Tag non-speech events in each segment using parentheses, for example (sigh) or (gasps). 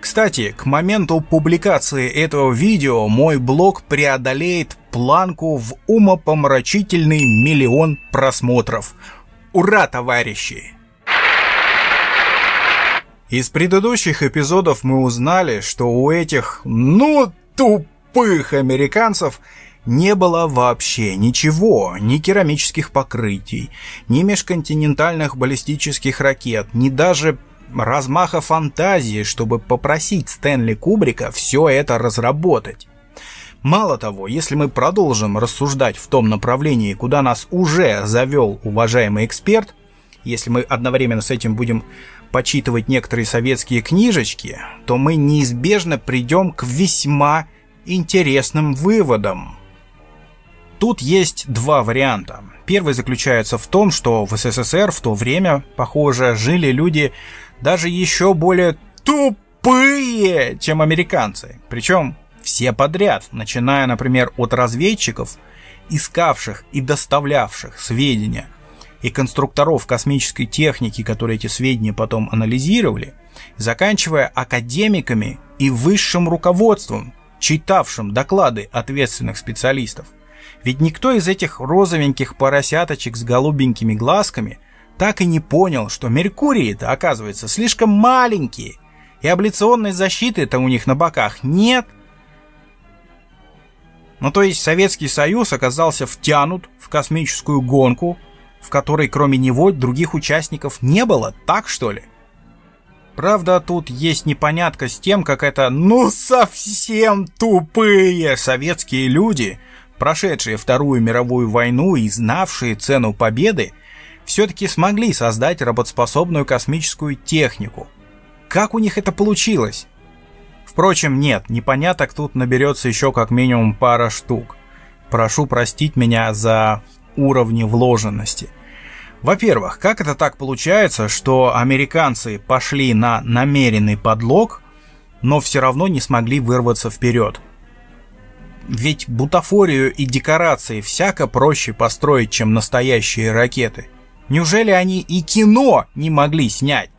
Кстати, к моменту публикации этого видео мой блог преодолеет планку в умопомрачительный миллион просмотров. Ура, товарищи! Из предыдущих эпизодов мы узнали, что у этих, ну, тупых американцев – не было вообще ничего, ни керамических покрытий, ни межконтинентальных баллистических ракет, ни даже размаха фантазии, чтобы попросить Стэнли Кубрика все это разработать. Мало того, если мы продолжим рассуждать в том направлении, куда нас уже завел уважаемый эксперт, если мы одновременно с этим будем почитывать некоторые советские книжечки, то мы неизбежно придем к весьма интересным выводам. Тут есть два варианта. Первый заключается в том, что в СССР в то время, похоже, жили люди даже еще более тупые, чем американцы. Причем все подряд, начиная, например, от разведчиков, искавших и доставлявших сведения, и конструкторов космической техники, которые эти сведения потом анализировали, заканчивая академиками и высшим руководством, читавшим доклады ответственных специалистов. Ведь никто из этих розовеньких поросяточек с голубенькими глазками так и не понял, что Меркурии-то, оказывается, слишком маленькие, и абляционной защиты-то у них на боках нет. Ну то есть Советский Союз оказался втянут в космическую гонку, в которой кроме него других участников не было, так что ли? Правда, тут есть непонятка с тем, как это «ну совсем тупые советские люди» прошедшие Вторую мировую войну и знавшие цену победы, все-таки смогли создать работоспособную космическую технику. Как у них это получилось? Впрочем, нет, непоняток тут наберется еще как минимум пара штук. Прошу простить меня за уровни вложенности. Во-первых, как это так получается, что американцы пошли на намеренный подлог, но все равно не смогли вырваться вперед – ведь бутафорию и декорации всяко проще построить, чем настоящие ракеты. Неужели они и кино не могли снять?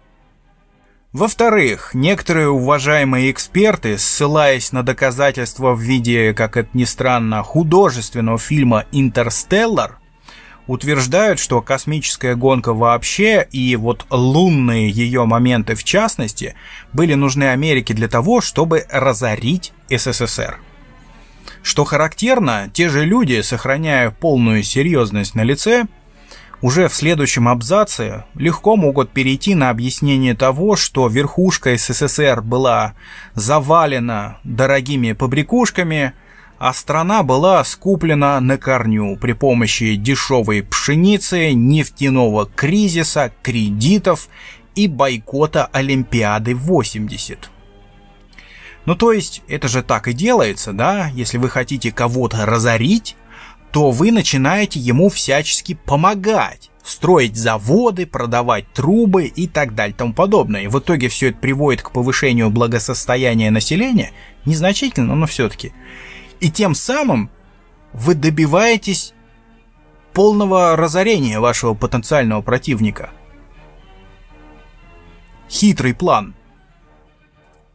Во-вторых, некоторые уважаемые эксперты, ссылаясь на доказательства в виде, как это ни странно, художественного фильма «Интерстеллар», утверждают, что космическая гонка вообще и вот лунные ее моменты в частности были нужны Америке для того, чтобы разорить СССР. Что характерно, те же люди, сохраняя полную серьезность на лице, уже в следующем абзаце легко могут перейти на объяснение того, что верхушка СССР была завалена дорогими побрякушками, а страна была скуплена на корню при помощи дешевой пшеницы, нефтяного кризиса, кредитов и бойкота Олимпиады 80. Ну то есть это же так и делается, да? Если вы хотите кого-то разорить, то вы начинаете ему всячески помогать строить заводы, продавать трубы и так далее и тому подобное. И в итоге все это приводит к повышению благосостояния населения, незначительно, но все-таки. И тем самым вы добиваетесь полного разорения вашего потенциального противника. Хитрый план –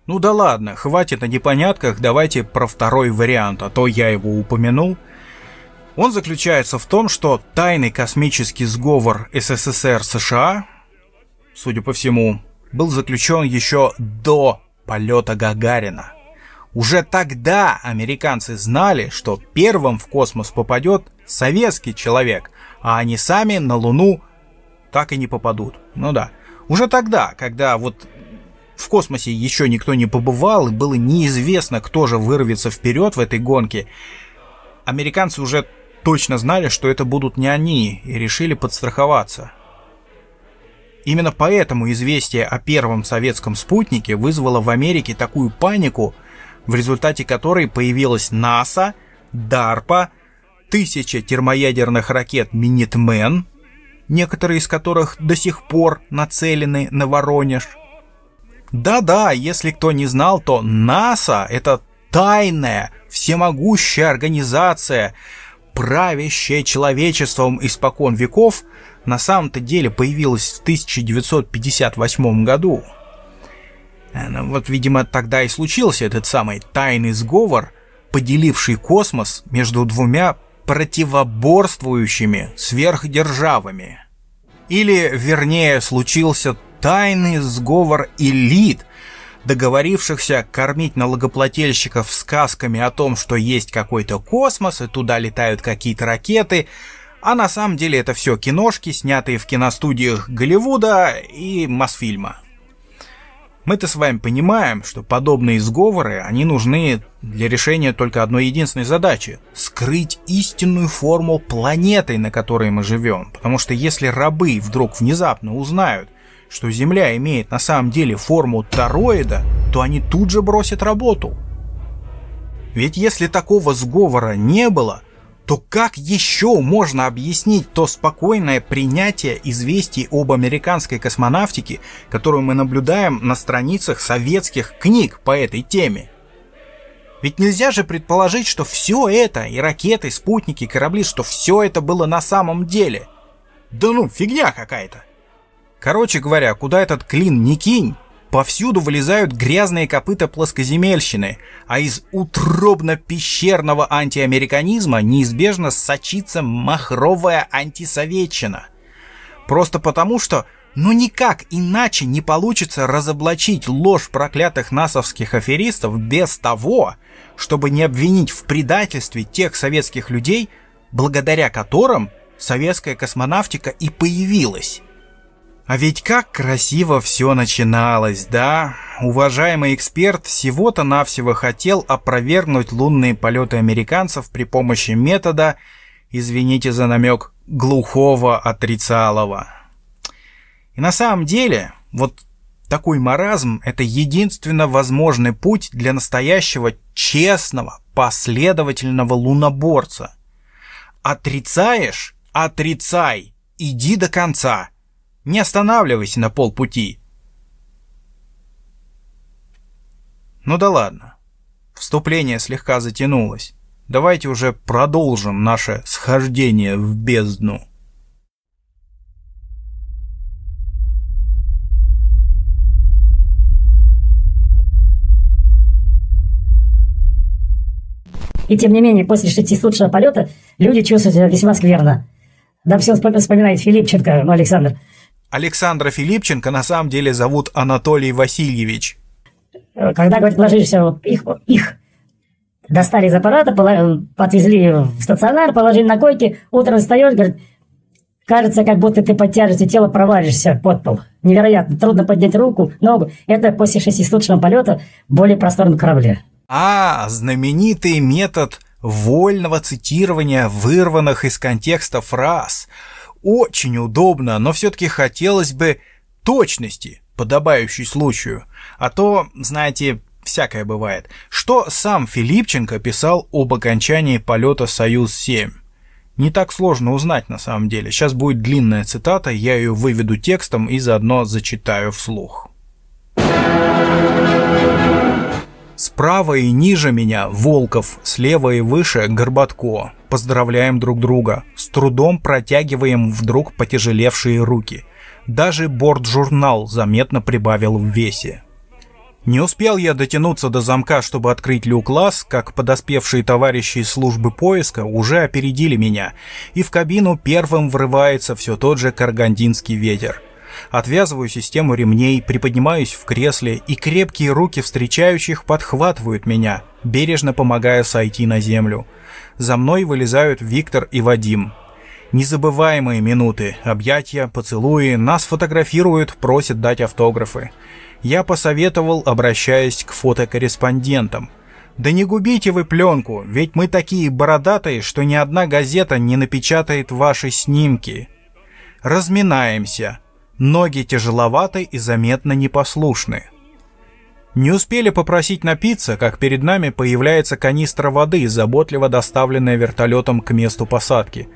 ну да ладно, хватит о непонятках, давайте про второй вариант, а то я его упомянул. Он заключается в том, что тайный космический сговор СССР-США, судя по всему, был заключен еще до полета Гагарина. Уже тогда американцы знали, что первым в космос попадет советский человек, а они сами на Луну так и не попадут. Ну да. Уже тогда, когда вот в космосе еще никто не побывал, и было неизвестно, кто же вырвется вперед в этой гонке. Американцы уже точно знали, что это будут не они, и решили подстраховаться. Именно поэтому известие о первом советском спутнике вызвало в Америке такую панику, в результате которой появилась НАСА, DARPA, тысяча термоядерных ракет «Минитмен», некоторые из которых до сих пор нацелены на Воронеж – да-да, если кто не знал, то НАСА — это тайная, всемогущая организация, правящая человечеством испокон веков, на самом-то деле появилась в 1958 году. Э, ну, вот, видимо, тогда и случился этот самый тайный сговор, поделивший космос между двумя противоборствующими сверхдержавами. Или, вернее, случился тайный сговор элит, договорившихся кормить налогоплательщиков сказками о том, что есть какой-то космос и туда летают какие-то ракеты, а на самом деле это все киношки, снятые в киностудиях Голливуда и Мосфильма. Мы-то с вами понимаем, что подобные сговоры, они нужны для решения только одной единственной задачи – скрыть истинную форму планеты, на которой мы живем. Потому что если рабы вдруг внезапно узнают, что Земля имеет на самом деле форму тороида, то они тут же бросят работу. Ведь если такого сговора не было, то как еще можно объяснить то спокойное принятие известий об американской космонавтике, которую мы наблюдаем на страницах советских книг по этой теме? Ведь нельзя же предположить, что все это, и ракеты, и спутники, и корабли, что все это было на самом деле. Да ну, фигня какая-то. Короче говоря, куда этот клин не кинь, повсюду вылезают грязные копыта плоскоземельщины, а из утробно-пещерного антиамериканизма неизбежно сочится махровая антисоветчина. Просто потому, что ну никак иначе не получится разоблачить ложь проклятых насовских аферистов без того, чтобы не обвинить в предательстве тех советских людей, благодаря которым советская космонавтика и появилась. А ведь как красиво все начиналось, да? Уважаемый эксперт всего-то навсего хотел опровергнуть лунные полеты американцев при помощи метода, извините за намек, глухого отрицалова. И на самом деле, вот такой маразм – это единственно возможный путь для настоящего честного, последовательного луноборца. Отрицаешь – отрицай, иди до конца – не останавливайся на полпути. Ну да ладно. Вступление слегка затянулось. Давайте уже продолжим наше схождение в бездну. И тем не менее, после шести шестисуточного полета люди чувствуют себя весьма скверно. Да все вспоминает Филипченко, ну, Александр, Александра Филипченко на самом деле зовут Анатолий Васильевич. Э, когда, говорит, ложишься, их, их достали из аппарата, э, подвезли в стационар, положили на койки, утром встаешь, говорит, кажется, как будто ты под тяжестью тела провалишься под пол. Невероятно, трудно поднять руку, ногу. Это после шестисуточного полета в более просторном корабле. А, знаменитый метод вольного цитирования вырванных из контекста фраз – очень удобно, но все-таки хотелось бы точности, подобающей случаю. А то, знаете, всякое бывает. Что сам Филипченко писал об окончании полета «Союз-7»? Не так сложно узнать на самом деле. Сейчас будет длинная цитата, я ее выведу текстом и заодно зачитаю вслух. Thank you. Справа и ниже меня Волков, слева и выше Горбатко. Поздравляем друг друга. С трудом протягиваем вдруг потяжелевшие руки. Даже борт-журнал заметно прибавил в весе. Не успел я дотянуться до замка, чтобы открыть люк-лаз, как подоспевшие товарищи из службы поиска уже опередили меня, и в кабину первым врывается все тот же каргандинский ветер. Отвязываю систему ремней, приподнимаюсь в кресле, и крепкие руки встречающих подхватывают меня, бережно помогая сойти на землю. За мной вылезают Виктор и Вадим. Незабываемые минуты, объятия, поцелуи, нас фотографируют, просят дать автографы. Я посоветовал, обращаясь к фотокорреспондентам. «Да не губите вы пленку, ведь мы такие бородатые, что ни одна газета не напечатает ваши снимки». Разминаемся. Ноги тяжеловаты и заметно непослушны. Не успели попросить напиться, как перед нами появляется канистра воды, заботливо доставленная вертолетом к месту посадки.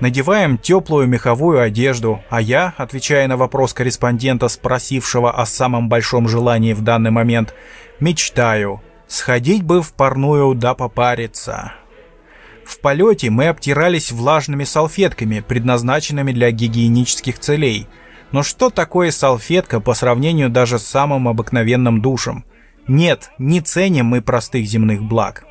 Надеваем теплую меховую одежду, а я, отвечая на вопрос корреспондента, спросившего о самом большом желании в данный момент, мечтаю. Сходить бы в парную да попариться. В полете мы обтирались влажными салфетками, предназначенными для гигиенических целей – но что такое салфетка по сравнению даже с самым обыкновенным душем? Нет, не ценим мы простых земных благ.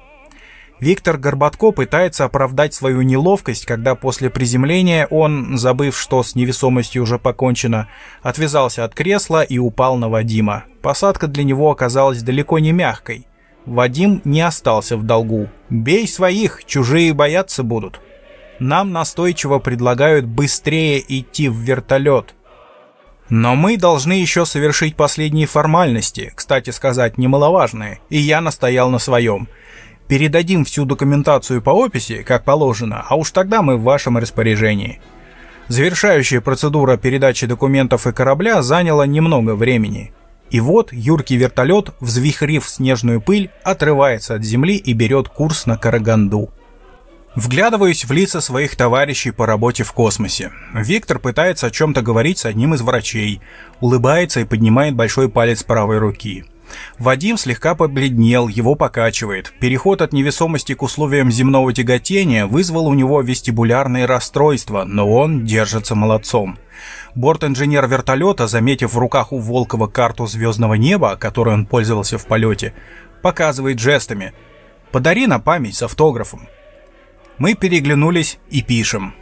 Виктор Горбатко пытается оправдать свою неловкость, когда после приземления он, забыв, что с невесомостью уже покончено, отвязался от кресла и упал на Вадима. Посадка для него оказалась далеко не мягкой. Вадим не остался в долгу. «Бей своих, чужие бояться будут». Нам настойчиво предлагают быстрее идти в вертолет. Но мы должны еще совершить последние формальности, кстати сказать, немаловажные, и я настоял на своем. Передадим всю документацию по описи, как положено, а уж тогда мы в вашем распоряжении. Завершающая процедура передачи документов и корабля заняла немного времени. И вот юркий вертолет, взвихрив снежную пыль, отрывается от земли и берет курс на Караганду. Вглядываюсь в лица своих товарищей по работе в космосе. Виктор пытается о чем-то говорить с одним из врачей, улыбается и поднимает большой палец правой руки. Вадим слегка побледнел, его покачивает. Переход от невесомости к условиям земного тяготения вызвал у него вестибулярные расстройства, но он держится молодцом. Борт-инженер вертолета, заметив в руках у Волкова карту звездного неба, которой он пользовался в полете, показывает жестами «Подари на память с автографом». Мы переглянулись и пишем.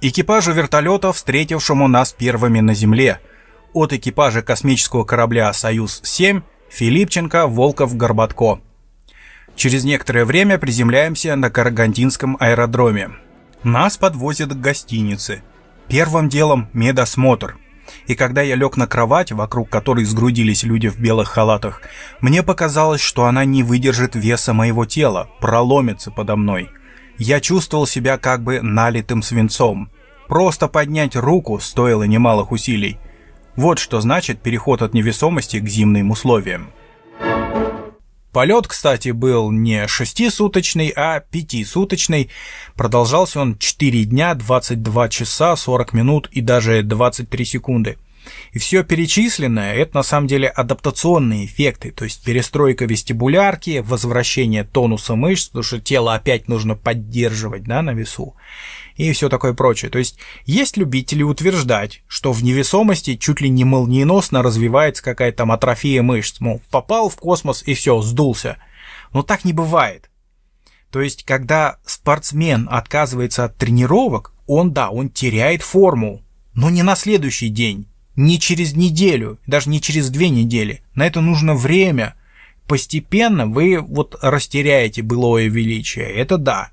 Экипажу вертолета, встретившему нас первыми на Земле. От экипажа космического корабля «Союз-7» Филипченко, Волков, Горбатко. Через некоторое время приземляемся на Карагандинском аэродроме. Нас подвозят к гостинице. Первым делом медосмотр. И когда я лег на кровать, вокруг которой сгрудились люди в белых халатах, мне показалось, что она не выдержит веса моего тела, проломится подо мной. Я чувствовал себя как бы налитым свинцом. Просто поднять руку стоило немалых усилий. Вот что значит переход от невесомости к зимним условиям. Полет, кстати, был не шестисуточный, а пятисуточный. Продолжался он 4 дня, 22 часа, 40 минут и даже 23 секунды. И все перечисленное – это на самом деле адаптационные эффекты, то есть перестройка вестибулярки, возвращение тонуса мышц, потому что тело опять нужно поддерживать да, на весу и все такое прочее. То есть есть любители утверждать, что в невесомости чуть ли не молниеносно развивается какая-то там атрофия мышц, мол, попал в космос и все, сдулся. Но так не бывает. То есть, когда спортсмен отказывается от тренировок, он, да, он теряет форму, но не на следующий день, не через неделю, даже не через две недели. На это нужно время. Постепенно вы вот растеряете былое величие, это да.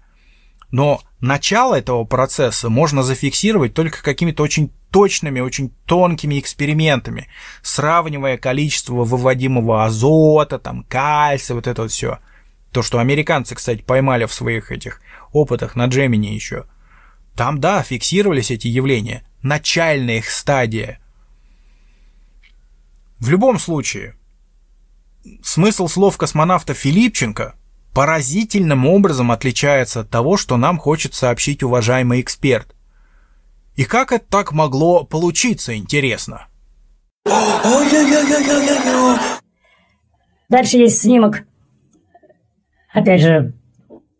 Но начало этого процесса можно зафиксировать только какими-то очень точными, очень тонкими экспериментами, сравнивая количество выводимого азота, там, кальция, вот это вот все. То, что американцы, кстати, поймали в своих этих опытах на Джемини еще. Там, да, фиксировались эти явления. Начальная их стадия – в любом случае, смысл слов космонавта Филипченко поразительным образом отличается от того, что нам хочет сообщить уважаемый эксперт. И как это так могло получиться, интересно? Дальше есть снимок. Опять же,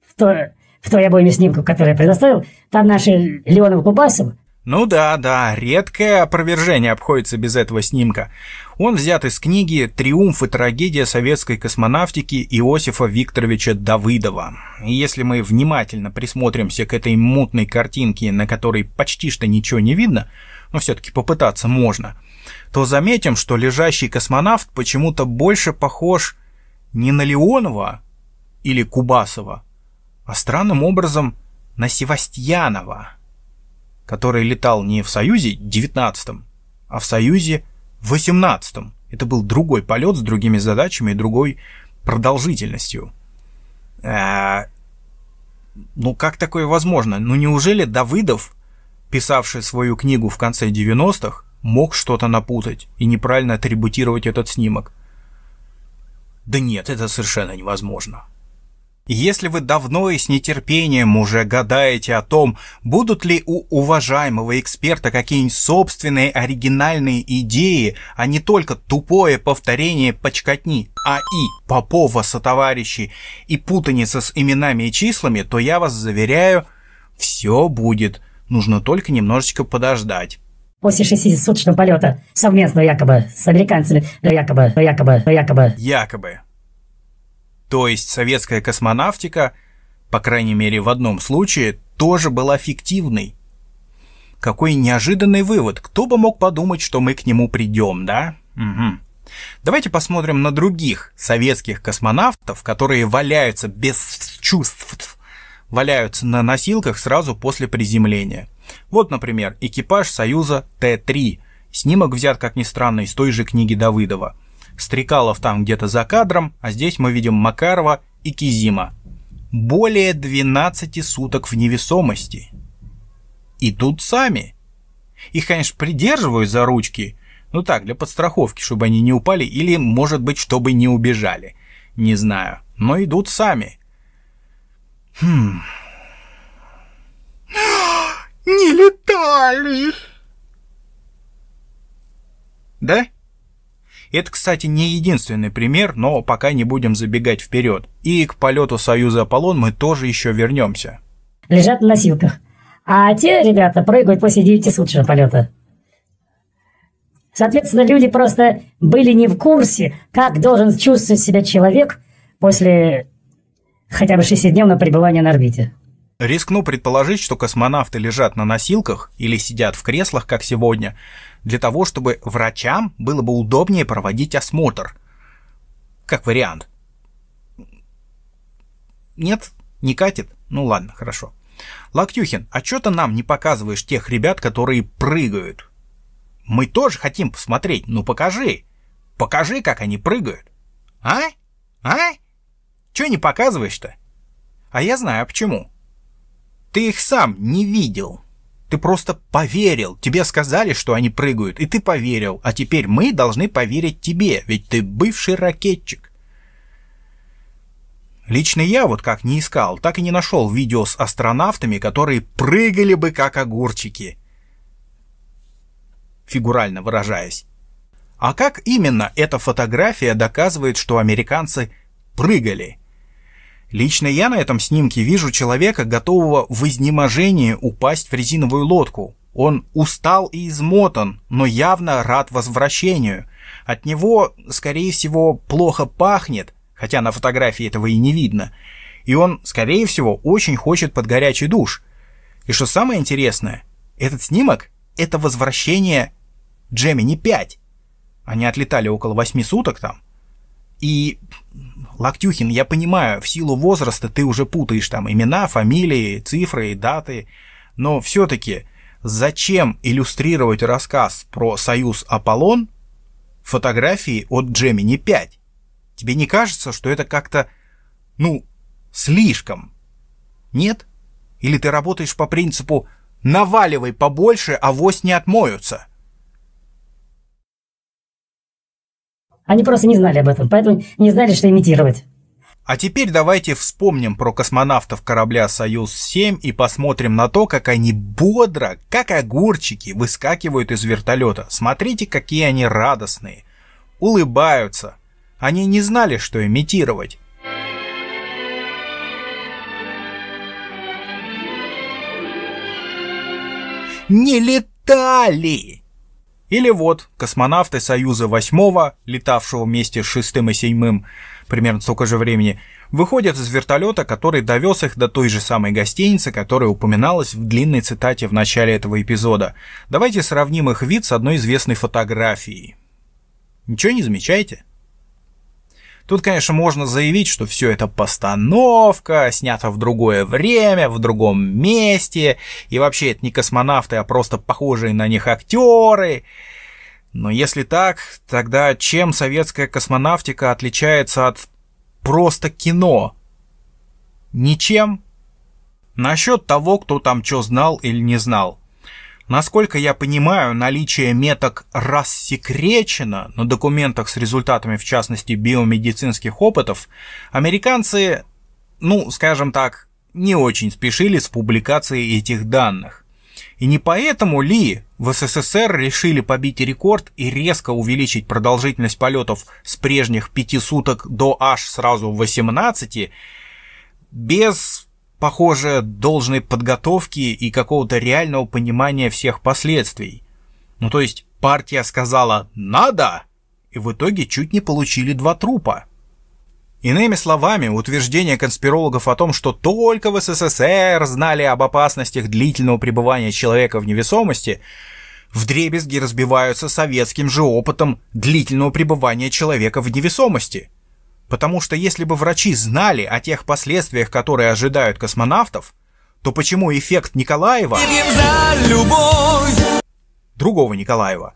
в той, в той обойме снимков, который я предоставил, там наши Леонов Кубасов ну да, да, редкое опровержение обходится без этого снимка. Он взят из книги «Триумф и трагедия советской космонавтики» Иосифа Викторовича Давыдова. И если мы внимательно присмотримся к этой мутной картинке, на которой почти что ничего не видно, но все-таки попытаться можно, то заметим, что лежащий космонавт почему-то больше похож не на Леонова или Кубасова, а странным образом на Севастьянова который летал не в Союзе 19-м, а в Союзе 18-м. Это был другой полет с другими задачами и другой продолжительностью. А, ну, как такое возможно? Ну, неужели Давыдов, писавший свою книгу в конце 90-х, мог что-то напутать и неправильно атрибутировать этот снимок? Да нет, это совершенно невозможно. Если вы давно и с нетерпением уже гадаете о том, будут ли у уважаемого эксперта какие-нибудь собственные оригинальные идеи, а не только тупое повторение почкотни АИ Попова сотоварищи и путаница с именами и числами, то я вас заверяю, все будет. Нужно только немножечко подождать после 60-суточного полета совместно якобы с американцами, якобы, якобы, якобы. Якобы. То есть советская космонавтика, по крайней мере в одном случае, тоже была фиктивной. Какой неожиданный вывод. Кто бы мог подумать, что мы к нему придем, да? Угу. Давайте посмотрим на других советских космонавтов, которые валяются без чувств, валяются на носилках сразу после приземления. Вот, например, экипаж Союза Т-3. Снимок взят, как ни странно, из той же книги Давыдова – Стрекалов там где-то за кадром, а здесь мы видим Макарова и Кизима. Более 12 суток в невесомости. И тут сами. Их, конечно, придерживают за ручки, ну так, для подстраховки, чтобы они не упали или, может быть, чтобы не убежали. Не знаю, но идут сами. Хм. (gasps) Не летали. Да? Это, кстати, не единственный пример, но пока не будем забегать вперед. И к полету Союза Аполлон мы тоже еще вернемся. Лежат на носилках. А те ребята прыгают после 9-суточного полета. Соответственно, люди просто были не в курсе, как должен чувствовать себя человек после хотя бы шестидневного пребывания на орбите. Рискну предположить, что космонавты лежат на носилках или сидят в креслах, как сегодня, для того, чтобы врачам было бы удобнее проводить осмотр. Как вариант. Нет, не катит? Ну ладно, хорошо. Локтюхин, а что ты нам не показываешь тех ребят, которые прыгают? Мы тоже хотим посмотреть, ну покажи. Покажи, как они прыгают. А? А? Чё не показываешь-то? А я знаю, а почему. Ты их сам не видел. Ты просто поверил. Тебе сказали, что они прыгают, и ты поверил. А теперь мы должны поверить тебе, ведь ты бывший ракетчик. Лично я вот как не искал, так и не нашел видео с астронавтами, которые прыгали бы как огурчики. Фигурально выражаясь. А как именно эта фотография доказывает, что американцы прыгали? Лично я на этом снимке вижу человека, готового в изнеможении упасть в резиновую лодку. Он устал и измотан, но явно рад возвращению. От него, скорее всего, плохо пахнет, хотя на фотографии этого и не видно. И он, скорее всего, очень хочет под горячий душ. И что самое интересное, этот снимок — это возвращение Джемини 5. Они отлетали около 8 суток там. И Локтюхин, я понимаю, в силу возраста ты уже путаешь там имена, фамилии, цифры и даты, но все-таки зачем иллюстрировать рассказ про союз Аполлон фотографии от Джемини 5? Тебе не кажется, что это как-то, ну, слишком? Нет? Или ты работаешь по принципу «наваливай побольше, а вось не отмоются»? Они просто не знали об этом, поэтому не знали, что имитировать. А теперь давайте вспомним про космонавтов корабля «Союз-7» и посмотрим на то, как они бодро, как огурчики, выскакивают из вертолета. Смотрите, какие они радостные. Улыбаются. Они не знали, что имитировать. Не летали! Или вот космонавты Союза 8, летавшего вместе с 6 и 7, примерно столько же времени, выходят из вертолета, который довез их до той же самой гостиницы, которая упоминалась в длинной цитате в начале этого эпизода. Давайте сравним их вид с одной известной фотографией. Ничего не замечаете? Тут, конечно, можно заявить, что все это постановка, снято в другое время, в другом месте, и вообще это не космонавты, а просто похожие на них актеры. Но если так, тогда чем советская космонавтика отличается от просто кино? Ничем. Насчет того, кто там что знал или не знал – Насколько я понимаю, наличие меток рассекречено на документах с результатами, в частности, биомедицинских опытов, американцы, ну, скажем так, не очень спешили с публикацией этих данных. И не поэтому ли в СССР решили побить рекорд и резко увеличить продолжительность полетов с прежних пяти суток до аж сразу 18, без похоже, должной подготовки и какого-то реального понимания всех последствий. Ну то есть партия сказала «надо», и в итоге чуть не получили два трупа. Иными словами, утверждение конспирологов о том, что только в СССР знали об опасностях длительного пребывания человека в невесомости, в дребезги разбиваются советским же опытом длительного пребывания человека в невесомости – Потому что если бы врачи знали о тех последствиях, которые ожидают космонавтов, то почему эффект Николаева... Другого Николаева.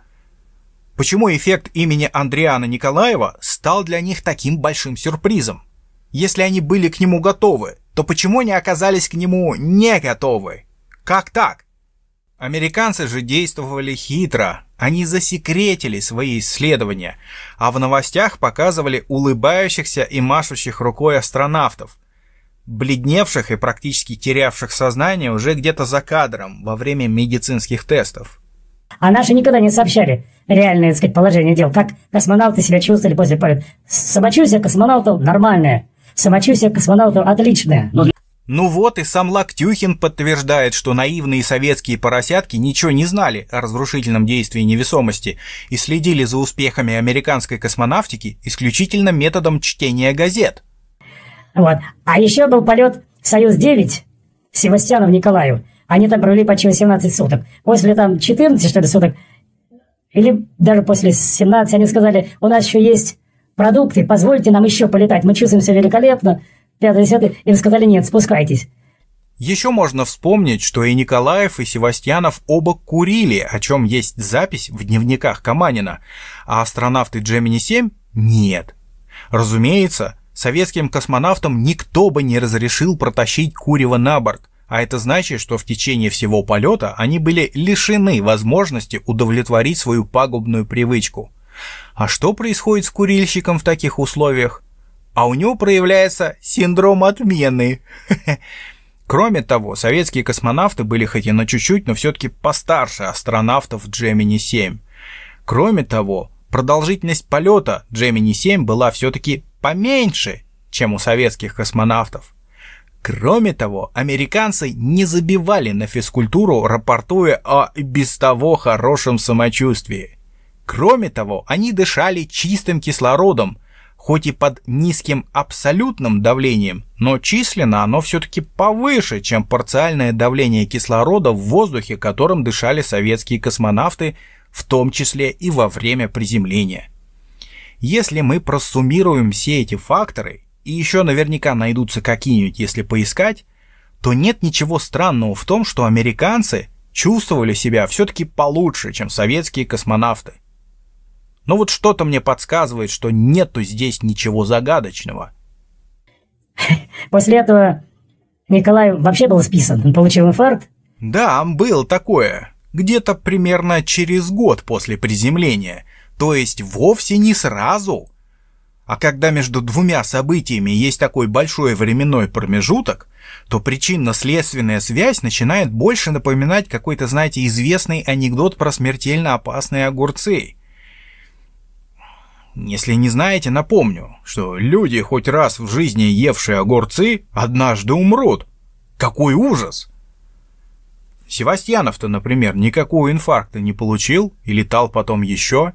Почему эффект имени Андриана Николаева стал для них таким большим сюрпризом? Если они были к нему готовы, то почему они оказались к нему не готовы? Как так? Американцы же действовали хитро. Они засекретили свои исследования, а в новостях показывали улыбающихся и машущих рукой астронавтов, бледневших и практически терявших сознание уже где-то за кадром во время медицинских тестов. А наши никогда не сообщали реальное, так сказать, положение дел. Как космонавты себя чувствовали после полета. Самочувствие космонавтов нормальное. Самочувствие космонавтов отличное. Но... Ну вот и сам Локтюхин подтверждает, что наивные советские поросятки ничего не знали о разрушительном действии невесомости и следили за успехами американской космонавтики исключительно методом чтения газет. Вот. А еще был полет «Союз-9» Севастьянов-Николаев. Они там провели почти 18 суток. После там 14, что ли, суток, или даже после 17, они сказали, у нас еще есть продукты, позвольте нам еще полетать, мы чувствуем себя великолепно, пятое, десятое, им сказали нет, спускайтесь. Еще можно вспомнить, что и Николаев, и Севастьянов оба курили, о чем есть запись в дневниках Каманина, а астронавты Джемини-7 – нет. Разумеется, советским космонавтам никто бы не разрешил протащить курево на борт, а это значит, что в течение всего полета они были лишены возможности удовлетворить свою пагубную привычку. А что происходит с курильщиком в таких условиях? а у него проявляется синдром отмены. (laughs) Кроме того, советские космонавты были хоть и на чуть-чуть, но все-таки постарше астронавтов Джемини 7. Кроме того, продолжительность полета Джемини 7 была все-таки поменьше, чем у советских космонавтов. Кроме того, американцы не забивали на физкультуру, рапортуя о без того хорошем самочувствии. Кроме того, они дышали чистым кислородом – хоть и под низким абсолютным давлением, но численно оно все-таки повыше, чем парциальное давление кислорода в воздухе, которым дышали советские космонавты, в том числе и во время приземления. Если мы просуммируем все эти факторы, и еще наверняка найдутся какие-нибудь, если поискать, то нет ничего странного в том, что американцы чувствовали себя все-таки получше, чем советские космонавты. Но вот что-то мне подсказывает, что нету здесь ничего загадочного. (laughs) После этого Николай вообще был списан, он получил инфаркт? Да, был такое. Где-то примерно через год после приземления. То есть вовсе не сразу. А когда между двумя событиями есть такой большой временной промежуток, то причинно-следственная связь начинает больше напоминать какой-то, знаете, известный анекдот про смертельно опасные огурцы. Если не знаете, напомню, что люди, хоть раз в жизни евшие огурцы, однажды умрут. Какой ужас! Севастьянов-то, например, никакого инфаркта не получил и летал потом еще.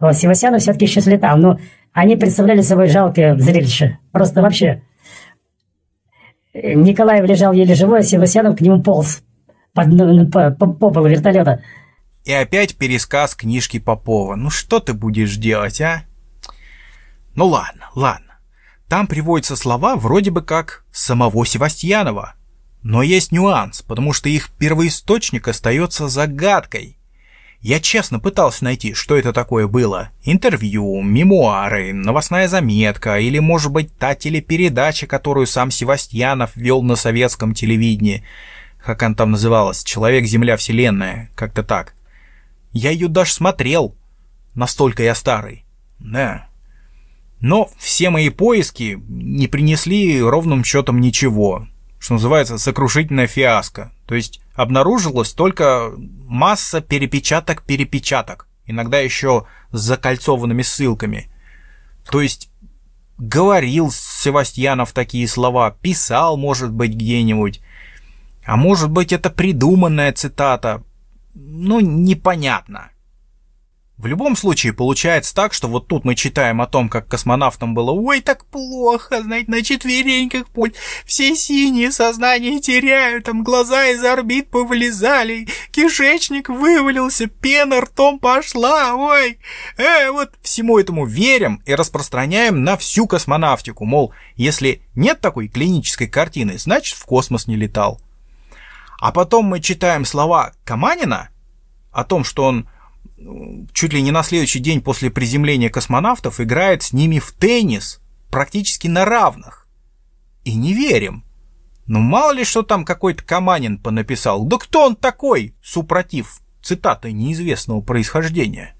Вот Севастьянов все-таки сейчас летал, но они представляли собой жалкое зрелище. Просто вообще. Николаев лежал еле живой, а Севастьянов к нему полз под, по, по, по полу вертолета. И опять пересказ книжки Попова. Ну что ты будешь делать, а? Ну ладно, ладно. Там приводятся слова вроде бы как самого Севастьянова. Но есть нюанс, потому что их первоисточник остается загадкой. Я честно пытался найти, что это такое было. Интервью, мемуары, новостная заметка или, может быть, та телепередача, которую сам Севастьянов вел на советском телевидении. Как она там называлась? «Человек, Земля, Вселенная». Как-то так. Я ее даже смотрел. Настолько я старый. Да. Но все мои поиски не принесли ровным счетом ничего. Что называется, сокрушительная фиаско. То есть обнаружилась только масса перепечаток-перепечаток. Иногда еще с закольцованными ссылками. То есть говорил Севастьянов такие слова, писал, может быть, где-нибудь. А может быть, это придуманная цитата, ну, непонятно. В любом случае получается так, что вот тут мы читаем о том, как космонавтам было «Ой, так плохо, знаете, на четвереньках путь, все синие сознание теряют, там глаза из орбит повылезали, кишечник вывалился, пена ртом пошла, ой!» э, Вот всему этому верим и распространяем на всю космонавтику, мол, если нет такой клинической картины, значит в космос не летал. А потом мы читаем слова Каманина о том, что он чуть ли не на следующий день после приземления космонавтов играет с ними в теннис практически на равных. И не верим. Ну мало ли, что там какой-то Каманин понаписал. Да кто он такой, супротив цитаты неизвестного происхождения?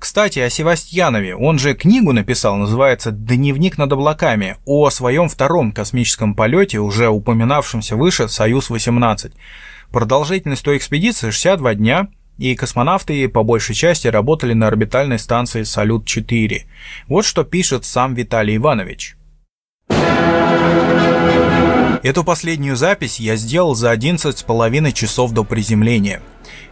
Кстати, о Севастьянове, он же книгу написал, называется «Дневник над облаками», о своем втором космическом полете, уже упоминавшемся выше «Союз-18». Продолжительность той экспедиции 62 дня, и космонавты по большей части работали на орбитальной станции «Салют-4». Вот что пишет сам Виталий Иванович. Thank you. Эту последнюю запись я сделал за 11 с половиной часов до приземления.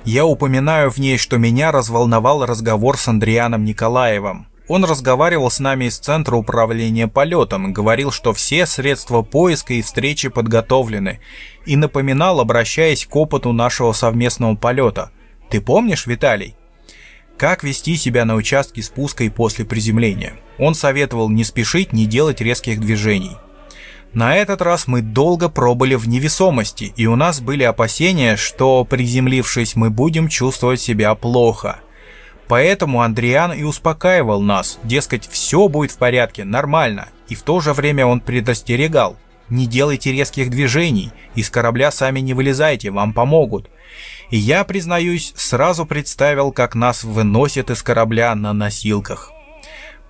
Я упоминаю в ней, что меня разволновал разговор с Андрианом Николаевым. Он разговаривал с нами из Центра управления полетом, говорил, что все средства поиска и встречи подготовлены, и напоминал, обращаясь к опыту нашего совместного полета. «Ты помнишь, Виталий?» Как вести себя на участке спуска и после приземления? Он советовал не спешить, не делать резких движений. На этот раз мы долго пробыли в невесомости, и у нас были опасения, что, приземлившись, мы будем чувствовать себя плохо. Поэтому Андриан и успокаивал нас, дескать, все будет в порядке, нормально, и в то же время он предостерегал. Не делайте резких движений, из корабля сами не вылезайте, вам помогут. И я, признаюсь, сразу представил, как нас выносят из корабля на носилках.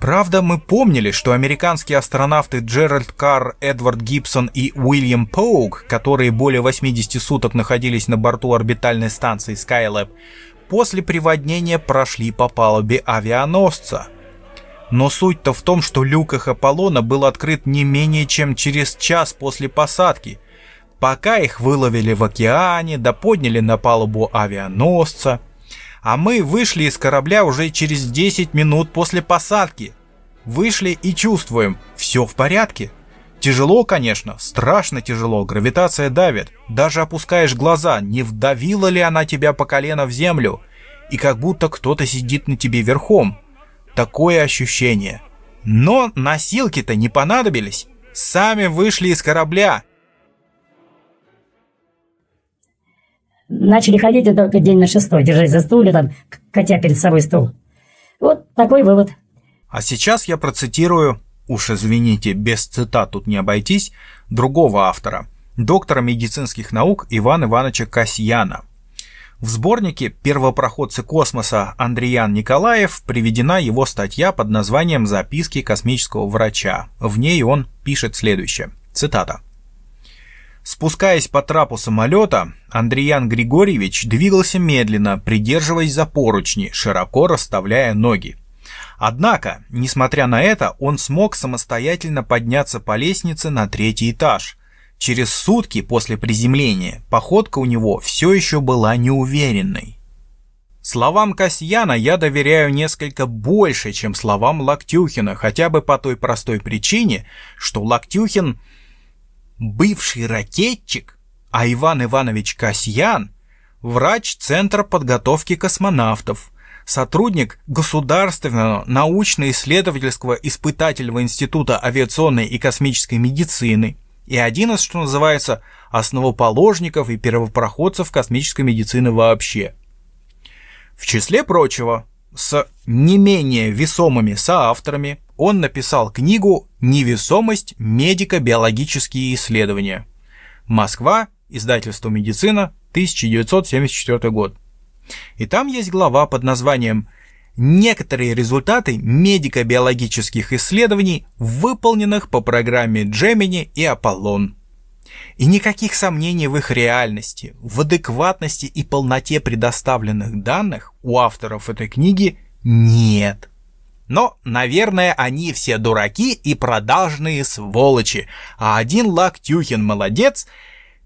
Правда, мы помнили, что американские астронавты Джеральд Карр, Эдвард Гибсон и Уильям Поук, которые более 80 суток находились на борту орбитальной станции Skylab, после приводнения прошли по палубе авианосца. Но суть-то в том, что люк их Аполлона был открыт не менее чем через час после посадки, пока их выловили в океане да подняли на палубу авианосца – а мы вышли из корабля уже через 10 минут после посадки. Вышли и чувствуем, все в порядке. Тяжело, конечно, страшно тяжело, гравитация давит. Даже опускаешь глаза, не вдавила ли она тебя по колено в землю. И как будто кто-то сидит на тебе верхом. Такое ощущение. Но носилки-то не понадобились. Сами вышли из корабля, Начали ходить и только день на шестой, держать за стул или там, котя перед собой стул. Вот такой вывод. А сейчас я процитирую, уж извините, без цитат тут не обойтись, другого автора, доктора медицинских наук Ивана Ивановича Касьяна. В сборнике «Первопроходцы космоса» Андреян Николаев приведена его статья под названием «Записки космического врача». В ней он пишет следующее. Цитата. Спускаясь по трапу самолета, Андреян Григорьевич двигался медленно, придерживаясь за поручни, широко расставляя ноги. Однако, несмотря на это, он смог самостоятельно подняться по лестнице на третий этаж. Через сутки после приземления походка у него все еще была неуверенной. Словам Касьяна я доверяю несколько больше, чем словам Лактюхина, хотя бы по той простой причине, что Лактюхин бывший ракетчик, а Иван Иванович Касьян, врач Центра подготовки космонавтов, сотрудник Государственного научно-исследовательского испытательного института авиационной и космической медицины и один из, что называется, основоположников и первопроходцев космической медицины вообще. В числе прочего, с не менее весомыми соавторами – он написал книгу «Невесомость. Медико-биологические исследования». Москва, издательство «Медицина», 1974 год. И там есть глава под названием «Некоторые результаты медико-биологических исследований, выполненных по программе Джемини и Аполлон». И никаких сомнений в их реальности, в адекватности и полноте предоставленных данных у авторов этой книги нет. Но, наверное, они все дураки и продажные сволочи, а один Лактюхин молодец,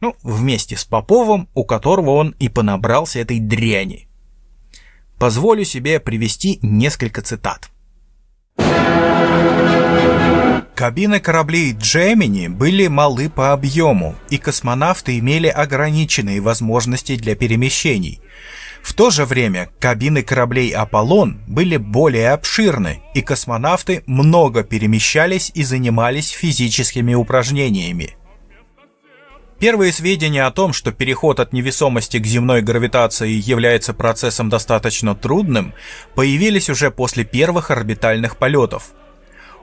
ну, вместе с Поповым, у которого он и понабрался этой дряни. Позволю себе привести несколько цитат. Кабины кораблей Джемини были малы по объему, и космонавты имели ограниченные возможности для перемещений. В то же время кабины кораблей «Аполлон» были более обширны, и космонавты много перемещались и занимались физическими упражнениями. Первые сведения о том, что переход от невесомости к земной гравитации является процессом достаточно трудным, появились уже после первых орбитальных полетов –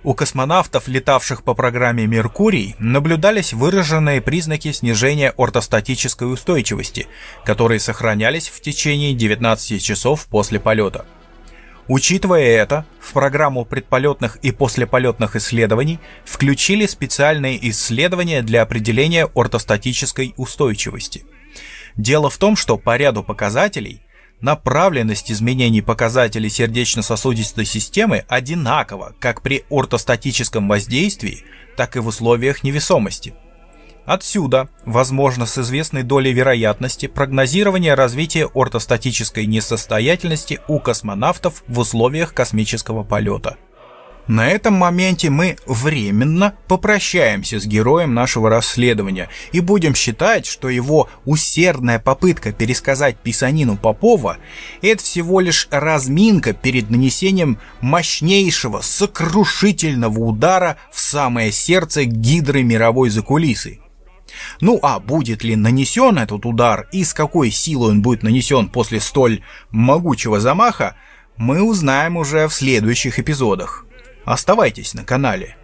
у космонавтов, летавших по программе «Меркурий», наблюдались выраженные признаки снижения ортостатической устойчивости, которые сохранялись в течение 19 часов после полета. Учитывая это, в программу предполетных и послеполетных исследований включили специальные исследования для определения ортостатической устойчивости. Дело в том, что по ряду показателей – Направленность изменений показателей сердечно-сосудистой системы одинакова как при ортостатическом воздействии, так и в условиях невесомости. Отсюда, возможно, с известной долей вероятности прогнозирование развития ортостатической несостоятельности у космонавтов в условиях космического полета. На этом моменте мы временно попрощаемся с героем нашего расследования и будем считать, что его усердная попытка пересказать писанину Попова – это всего лишь разминка перед нанесением мощнейшего, сокрушительного удара в самое сердце гидры мировой закулисы. Ну а будет ли нанесен этот удар и с какой силой он будет нанесен после столь могучего замаха, мы узнаем уже в следующих эпизодах. Оставайтесь на канале.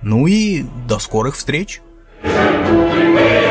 Ну и до скорых встреч! Thank you.